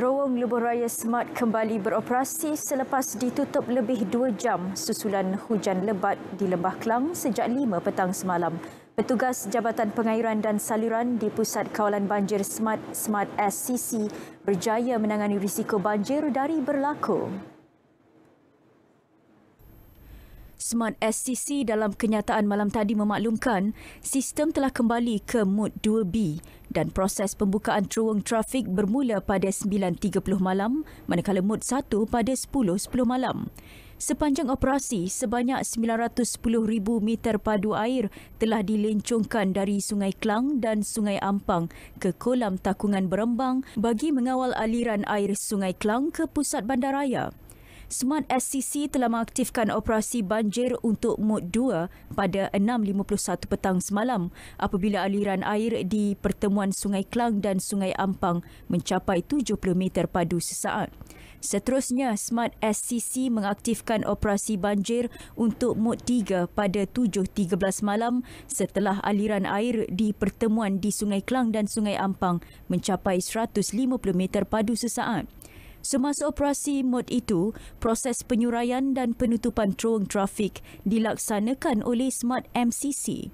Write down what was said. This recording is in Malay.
Terowong Lubuh Raya Smart kembali beroperasi selepas ditutup lebih dua jam susulan hujan lebat di Lembah Kelang sejak lima petang semalam. Petugas Jabatan Pengairan dan Saluran di Pusat Kawalan Banjir Smart Smart SCC berjaya menangani risiko banjir dari berlaku. Osman SCC dalam kenyataan malam tadi memaklumkan sistem telah kembali ke mod 2B dan proses pembukaan truong trafik bermula pada 9.30 malam manakala mod 1 pada 10.10 malam. Sepanjang operasi, sebanyak 910,000 meter padu air telah dilencongkan dari Sungai Klang dan Sungai Ampang ke kolam takungan berembang bagi mengawal aliran air Sungai Klang ke pusat bandaraya. Smart SCC telah mengaktifkan operasi banjir untuk mod 2 pada 6.51 petang semalam apabila aliran air di pertemuan Sungai Kelang dan Sungai Ampang mencapai 70 meter padu sesaat. Seterusnya, Smart SCC mengaktifkan operasi banjir untuk mod 3 pada 7.13 malam setelah aliran air di pertemuan di Sungai Kelang dan Sungai Ampang mencapai 150 meter padu sesaat. Semasa operasi mod itu, proses penyuraian dan penutupan terowong trafik dilaksanakan oleh Smart MCC.